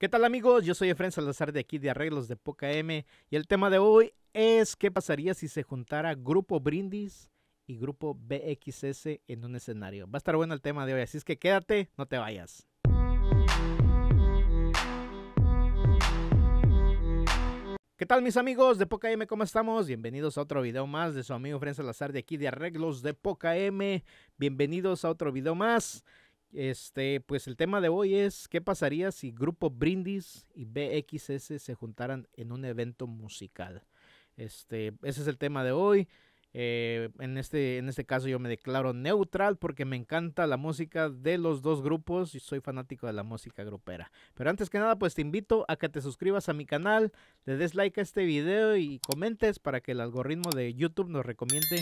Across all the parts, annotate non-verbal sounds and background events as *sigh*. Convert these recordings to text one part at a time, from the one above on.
¿Qué tal amigos? Yo soy Efren Salazar de aquí de Arreglos de Poca M y el tema de hoy es qué pasaría si se juntara Grupo Brindis y Grupo BXS en un escenario. Va a estar bueno el tema de hoy, así es que quédate, no te vayas. ¿Qué tal mis amigos de Poca M? ¿Cómo estamos? Bienvenidos a otro video más de su amigo Efren Salazar de aquí de Arreglos de Poca M. Bienvenidos a otro video más. Este, pues el tema de hoy es qué pasaría si Grupo Brindis y BXS se juntaran en un evento musical. Este, ese es el tema de hoy. Eh, en, este, en este caso yo me declaro neutral porque me encanta la música de los dos grupos y soy fanático de la música grupera. Pero antes que nada, pues te invito a que te suscribas a mi canal, le des like a este video y comentes para que el algoritmo de YouTube nos recomiende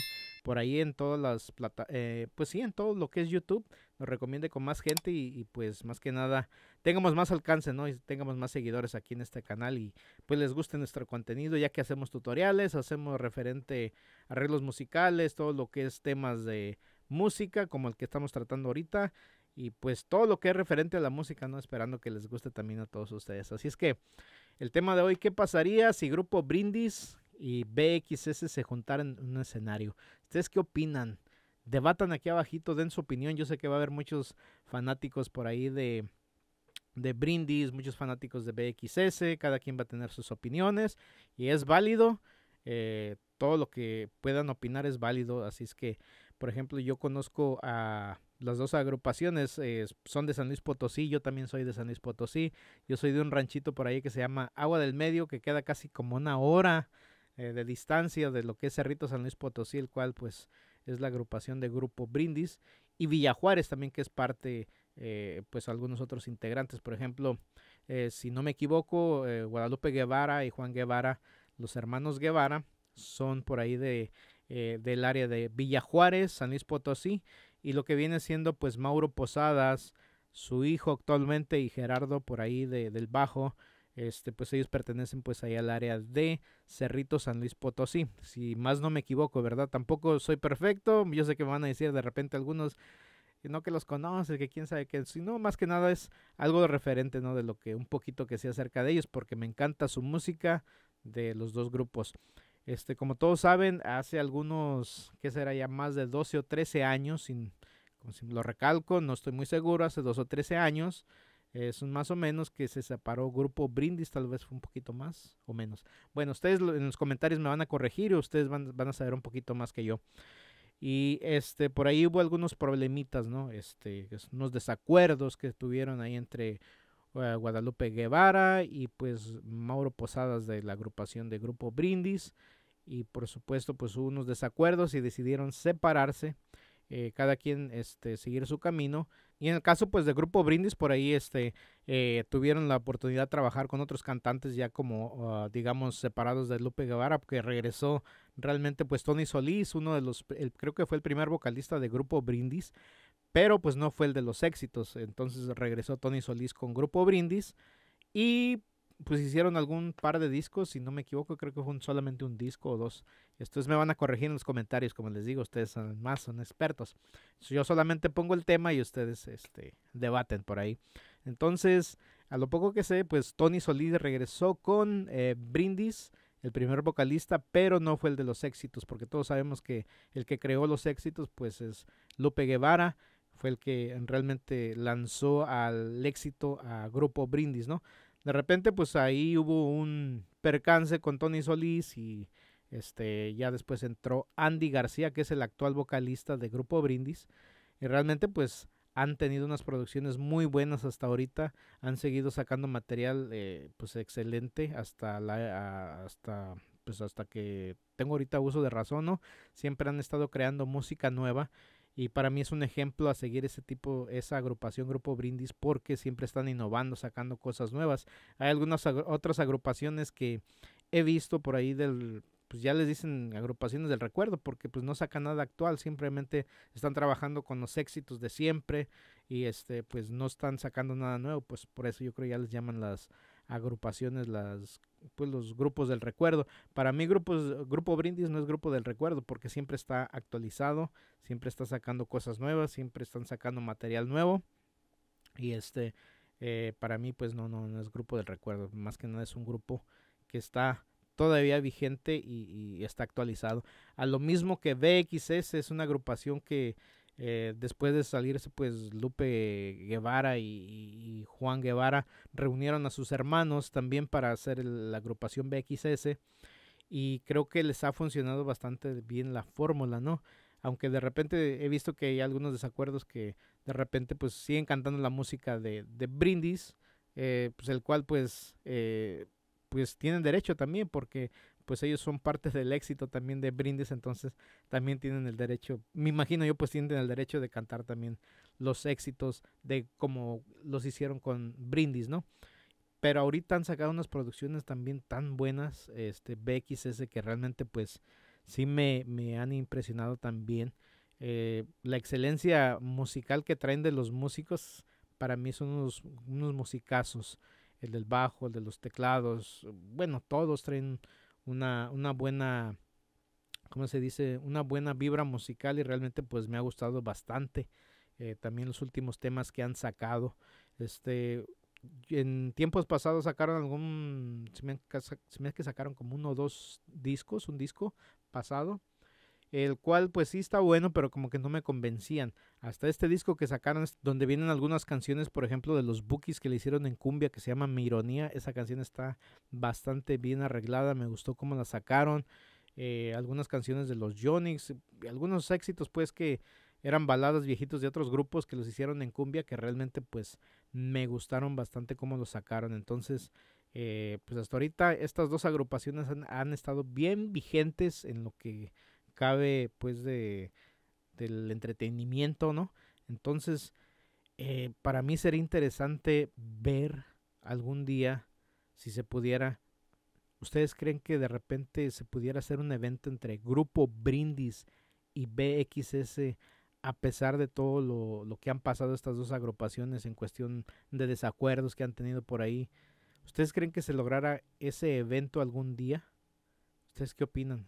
por ahí en todas las plata eh, pues sí, en todo lo que es YouTube, nos recomiende con más gente y, pues más que nada tengamos más alcance, ¿no? Y tengamos más seguidores aquí en este canal y pues les guste nuestro contenido, ya que hacemos tutoriales, hacemos referente a arreglos musicales, todo lo que es temas de música, como el que estamos tratando ahorita. Y pues todo lo que es referente a la música, ¿no? Esperando que les guste también a todos ustedes. Así es que el tema de hoy, ¿qué pasaría si Grupo Brindis y BXS se juntaran en un escenario. ¿Ustedes qué opinan? Debatan aquí abajito, den su opinión. Yo sé que va a haber muchos fanáticos por ahí de, de Brindis, muchos fanáticos de BXS, cada quien va a tener sus opiniones y es válido. Eh, todo lo que puedan opinar es válido, así es que, por ejemplo, yo conozco a las dos agrupaciones, eh, son de San Luis Potosí, yo también soy de San Luis Potosí, yo soy de un ranchito por ahí que se llama Agua del Medio, que queda casi como una hora eh, de distancia de lo que es Cerrito San Luis Potosí, el cual pues es la agrupación de Grupo Brindis, y Juárez también que es parte, eh, pues algunos otros integrantes, por ejemplo, eh, si no me equivoco, Guadalupe Guevara y Juan Guevara, los hermanos Guevara, son por ahí de, del área de Juárez San Luis Potosí, y lo que viene siendo pues Mauro Posadas, su hijo actualmente y Gerardo por ahí de, del Bajo, este, pues ellos pertenecen pues ahí al área de Cerrito San Luis Potosí. Si más no me equivoco, ¿verdad? Tampoco soy perfecto. Yo sé que me van a decir de repente algunos eh, no que los conoce que quién sabe qué, sino más que nada es algo de referente, ¿no? De lo que un poquito que sé acerca de ellos, porque me encanta su música de los dos grupos. Este, como todos saben, hace algunos, que será ya más de 12 o 13 años, sin, lo recalco, no estoy muy seguro, hace 12 o 13 años, es eh, más o menos que se separó grupo Brindis, tal vez fue un poquito más o menos. Bueno, ustedes en los comentarios me van a corregir y ustedes van, a saber un poquito más que yo. Y este, por ahí hubo algunos problemitas, ¿no? Este, unos desacuerdos que tuvieron ahí entre eh, Guadalupe Guevara y pues Mauro Posadas de la agrupación de Grupo Brindis. Y por supuesto, pues hubo unos desacuerdos y decidieron separarse, eh, cada quien este, seguir su camino y en el caso pues de Grupo Brindis, por ahí este, eh, tuvieron la oportunidad de trabajar con otros cantantes ya como, ah, digamos, separados de Lupe Guevara, porque regresó realmente pues Tony Solís, uno de los, creo que fue el primer vocalista de Grupo Brindis, pero pues no fue el de los éxitos. Entonces regresó Tony Solís con Grupo Brindis y pues hicieron algún par de discos, si no me equivoco, creo que fue solamente un disco o dos. Entonces me van a corregir en los comentarios, como les digo, ustedes más son expertos. Yo solamente pongo el tema y ustedes este, debaten por ahí. Entonces, a lo poco que sé, pues Tony Solís regresó con eh, Brindis, el primer vocalista, pero no fue el de los éxitos, porque todos sabemos que el que creó los éxitos, pues es Lupe Guevara fue el que realmente lanzó al éxito a Grupo Brindis, ¿no? De repente, pues ahí hubo un percance con Tony Solís y este, ya después entró Andy García, que es el actual vocalista de Grupo Brindis. Y realmente, pues han tenido unas producciones muy buenas hasta ahorita, han seguido sacando material eh, pues excelente hasta la hasta pues hasta que tengo ahorita uso de razón, ¿no? Siempre han estado creando música nueva y para mí es un ejemplo a seguir ese tipo, esa agrupación, Grupo Brindis, porque siempre están innovando, sacando cosas nuevas. Hay algunas otras agrupaciones que he visto por ahí del, pues ya les dicen agrupaciones del recuerdo, porque pues no sacan nada actual, simplemente están trabajando con los éxitos de siempre y este, pues no están sacando nada nuevo, pues por eso yo creo ya les llaman las agrupaciones, las pues los grupos del recuerdo. Para mí grupos, Grupo Brindis no es grupo del recuerdo porque siempre está actualizado, siempre está sacando cosas nuevas, siempre están sacando material nuevo. Y este, eh, para mí pues no, no, no, es grupo del recuerdo, más que nada es un grupo que está todavía vigente y, y está actualizado. A lo mismo que BXS es una agrupación que eh, después de salirse, pues Lupe Guevara y, Juan Guevara reunieron a sus hermanos también para hacer la agrupación BXS y creo que les ha funcionado bastante bien la fórmula, ¿no? Aunque de repente he visto que hay algunos desacuerdos que de repente pues siguen cantando la música de, Brindis, eh, pues el cual pues eh, pues tienen derecho también porque pues ellos son parte del éxito también de Brindis, entonces también tienen el derecho, me imagino yo pues tienen el derecho de cantar también los éxitos de como los hicieron con Brindis, ¿no? Pero ahorita han sacado unas producciones también tan buenas, este BXS que realmente pues sí me, me han impresionado también. Eh, la excelencia musical que traen de los músicos para mí son unos, unos musicazos el del bajo, el de los teclados, bueno, todos traen una, una buena, ¿cómo se dice? Una buena vibra musical y realmente pues me ha gustado bastante. Eh, también los últimos temas que han sacado. Este, en tiempos pasados sacaron algún, se me, hace me que sacaron como uno o dos discos, un disco pasado el cual pues sí está bueno, pero como que no me convencían. Hasta este disco que sacaron, donde vienen algunas canciones, por ejemplo, de los Bookies que le hicieron en Cumbia, que se llama Mi Ironía, esa canción está bastante bien arreglada, me gustó cómo la sacaron. Eh, algunas canciones de los Jonix, algunos éxitos pues que eran baladas viejitos de otros grupos que los hicieron en Cumbia, que realmente pues me gustaron bastante cómo los sacaron. Entonces, eh, pues hasta ahorita estas dos agrupaciones han estado bien vigentes en lo que cabe pues de, del entretenimiento, ¿no? Entonces, eh, para mí sería interesante ver algún día, si se pudiera, ¿ustedes creen que de repente se pudiera hacer un evento entre Grupo Brindis y BXS a pesar de todo lo, lo que han pasado estas dos agrupaciones en cuestión de desacuerdos que han tenido por ahí? ¿Ustedes creen que se lograra ese evento algún día? ¿Ustedes qué opinan?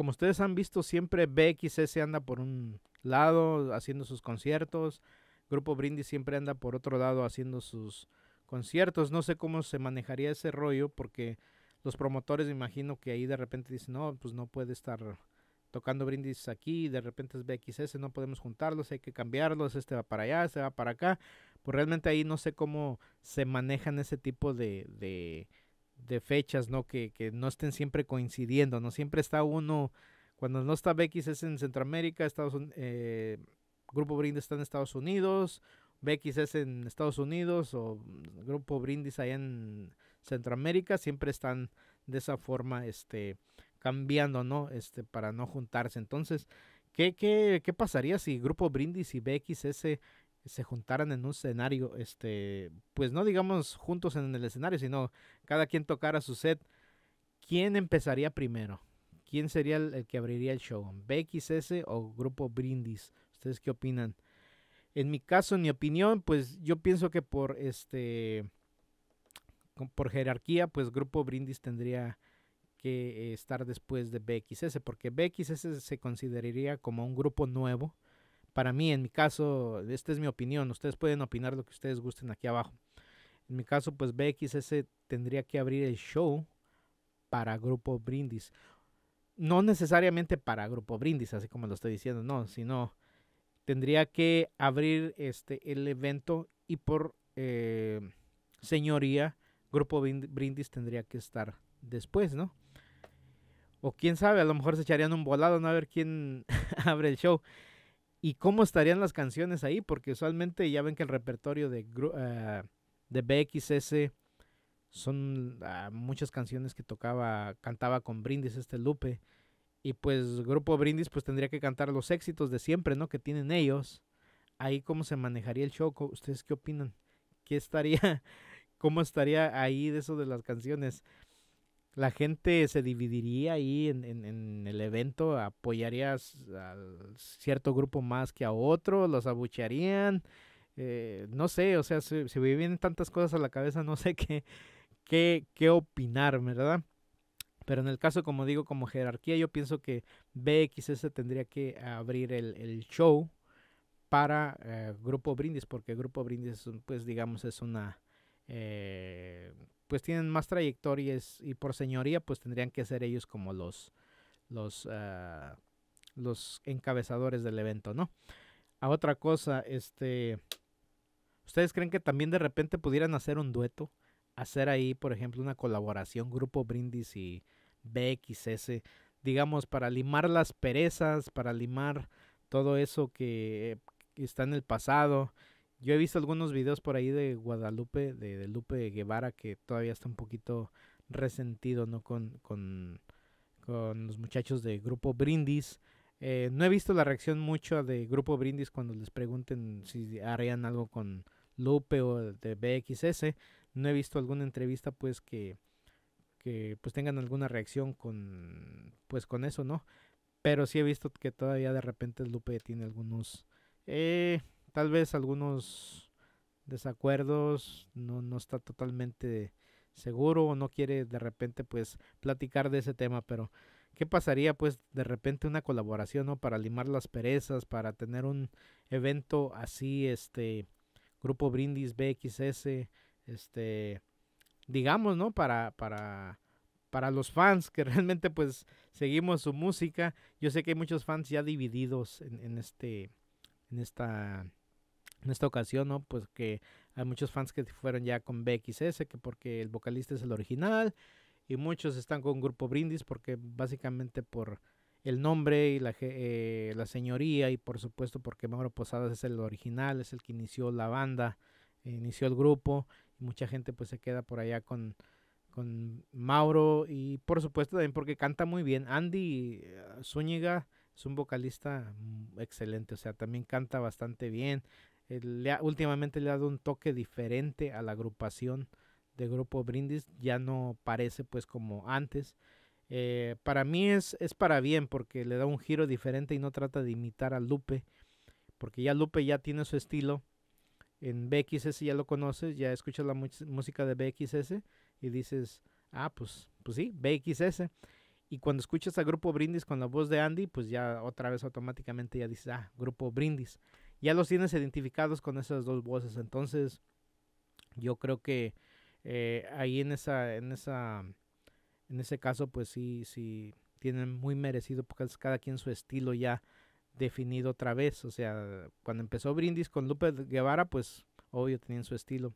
Como ustedes han visto, siempre BXS anda por un lado haciendo sus conciertos. Grupo Brindis siempre anda por otro lado haciendo sus conciertos. No sé cómo se manejaría ese rollo porque los promotores me imagino que ahí de repente dicen, no, pues no puede estar tocando Brindis aquí, de repente es BXS, no podemos juntarlos, hay que cambiarlos, este va para allá, este va para acá. Pues realmente ahí no sé cómo se manejan ese tipo de de fechas, ¿no? Que, que, no estén siempre coincidiendo, ¿no? Siempre está uno, cuando no está BX es en Centroamérica, Estados eh, Grupo Brindis está en Estados Unidos, BX es en Estados Unidos o Grupo Brindis allá en Centroamérica, siempre están de esa forma, este, cambiando, ¿no? Este, para no juntarse. Entonces, ¿qué, qué, qué pasaría si Grupo Brindis y BXS se juntaran en un escenario, este, pues no digamos juntos en el escenario, sino cada quien tocara su set, ¿quién empezaría primero? ¿Quién sería el, que abriría el show? ¿BXS o Grupo Brindis? ¿Ustedes qué opinan? En mi caso, en mi opinión, pues yo pienso que por este por jerarquía, pues Grupo Brindis tendría que eh, estar después de BXS, porque BXS se consideraría como un grupo nuevo para mí, en mi caso, esta es mi opinión, ustedes pueden opinar lo que ustedes gusten aquí abajo. En mi caso, pues BXS tendría que abrir el show para Grupo Brindis. No necesariamente para Grupo Brindis, así como lo estoy diciendo, no, sino tendría que abrir este, el evento y por eh, señoría, Grupo Brindis tendría que estar después, ¿no? O quién sabe, a lo mejor se echarían un volado, ¿no? A ver quién *laughs* abre el show y cómo estarían las canciones ahí, porque usualmente ya ven que el repertorio de, eh, de BXS son ah, muchas canciones que tocaba, cantaba con Brindis este Lupe. Y pues Grupo Brindis pues tendría que cantar los éxitos de siempre, ¿no? Que tienen ellos. Ahí cómo se manejaría el show, ¿ustedes qué opinan? ¿Qué estaría, *laughs* cómo estaría ahí de eso de las canciones? la gente se dividiría ahí en, el evento, apoyarías a cierto grupo más que a otro, los abuchearían, eh, no sé, o sea, si, me vienen tantas cosas a la cabeza, no sé *laughs* qué, qué, qué opinar, ¿verdad? Pero en el caso, como digo, como jerarquía, yo pienso que BXS tendría que abrir el, show para eh, Grupo Brindis, porque Grupo Brindis, pues digamos, es una... Eh, pues tienen más trayectorias y por señoría pues tendrían que ser ellos como los los ah, los encabezadores del evento, ¿no? A otra cosa, este ¿ustedes creen que también de repente pudieran hacer un dueto? Hacer ahí, por ejemplo, una colaboración grupo Brindis y BXS, digamos para limar las perezas, para limar todo eso que está en el pasado yo he visto algunos videos por ahí de Guadalupe, de, Lupe Guevara, que todavía está un poquito resentido, ¿no? Con, con, con los muchachos de Grupo Brindis. Eh, no he visto la reacción mucho de Grupo Brindis cuando les pregunten si harían algo con Lupe o de BXS. No he visto alguna entrevista, pues, que, que pues tengan alguna reacción con, pues, con eso, ¿no? Pero sí he visto que todavía de repente Lupe tiene algunos... Eh, tal vez algunos desacuerdos, no, no está totalmente seguro o no quiere de repente pues platicar de ese tema, pero ¿qué pasaría pues de repente una colaboración ¿no? para limar las perezas, para tener un evento así, este grupo Brindis BXS, este digamos, ¿no? Para para para los fans que *laughs* realmente pues seguimos su música, yo sé que hay muchos fans ya divididos en, en este en esta en esta ocasión, ¿no? Pues que hay muchos fans que fueron ya con BXS, que porque el vocalista es el original, y muchos están con Grupo Brindis porque básicamente por el nombre y la, eh, la señoría y por supuesto porque Mauro Posadas es el original, es el que inició la banda, inició el grupo, y mucha gente pues se queda por allá con, con Mauro y por supuesto también porque canta muy bien. Andy eh, Zúñiga es un vocalista mm, excelente, o sea, también canta bastante bien, últimamente le ha dado un toque diferente a la agrupación de Grupo Brindis. Ya no parece pues como antes. Eh, para mí es, es para bien porque le da un giro diferente y no trata de imitar a Lupe. Porque ya Lupe ya tiene su estilo. En BXS ya lo conoces, ya escuchas la música de BXS y dices, ah, pues, pues sí, BXS. Y cuando escuchas a Grupo Brindis con la voz de Andy, pues ya otra vez automáticamente ya dices, ah, Grupo Brindis ya los tienes identificados con esas dos voces. Entonces, yo creo que eh, ahí en esa, en esa, en ese caso, pues sí, sí tienen muy merecido porque cada quien su estilo ya definido otra vez. O sea, cuando empezó Brindis con Lupe Guevara, pues obvio tenían su estilo.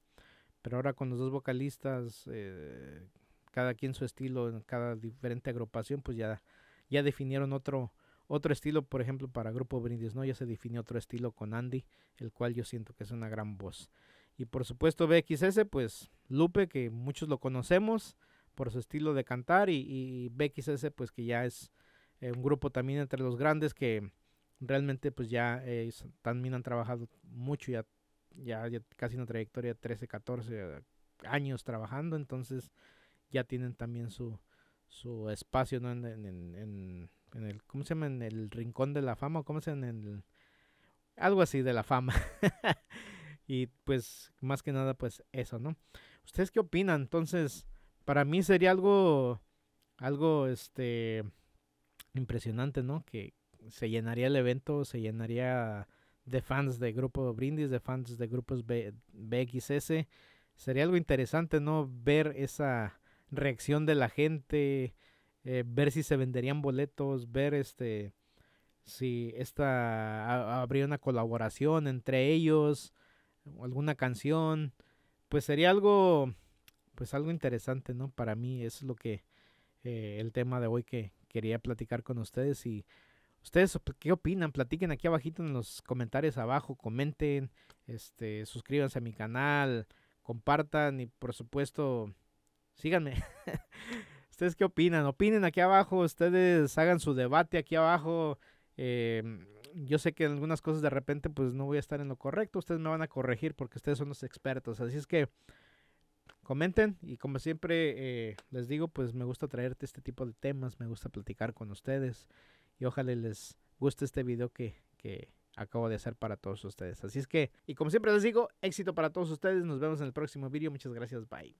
Pero ahora con los dos vocalistas, eh, cada quien su estilo en cada diferente agrupación, pues ya, ya definieron otro, otro estilo, por ejemplo, para Grupo Brindis, ¿no? Ya se definió otro estilo con Andy, el cual yo siento que es una gran voz. Y por supuesto BXS, pues Lupe, que muchos lo conocemos por su estilo de cantar, y, BXS, pues que ya es eh, un grupo también entre los grandes que realmente pues ya eh, también han trabajado mucho, ya, ya, casi una trayectoria de 13, 14 años trabajando, entonces ya tienen también su, su espacio ¿no? en en el, ¿cómo se llama? En el rincón de la fama, ¿cómo se llama? En el, algo así de la fama. *laughs* y pues más que nada pues eso, ¿no? ¿Ustedes qué opinan? Entonces, para mí sería algo, algo, este, impresionante, ¿no? Que se llenaría el evento, se llenaría de fans de grupo Brindis, de fans de grupos BXS. Sería algo interesante, ¿no? Ver esa reacción de la gente, eh, ver si se venderían boletos, ver este si esta habría una colaboración entre ellos, alguna canción, pues sería algo pues algo interesante, ¿no? Para mí es lo que eh, el tema de hoy que quería platicar con ustedes y ustedes qué opinan, platiquen aquí abajito en los comentarios abajo, comenten, este, suscríbanse a mi canal, compartan y por supuesto síganme. *laughs* ¿Ustedes qué opinan? Opinen aquí abajo, ustedes hagan su debate aquí abajo. Eh, yo sé que en algunas cosas de repente pues no voy a estar en lo correcto, ustedes me van a corregir porque ustedes son los expertos. Así es que comenten y como siempre eh, les digo pues me gusta traerte este tipo de temas, me gusta platicar con ustedes y ojalá les guste este video que, que acabo de hacer para todos ustedes. Así es que, y como siempre les digo, éxito para todos ustedes, nos vemos en el próximo video, muchas gracias, bye.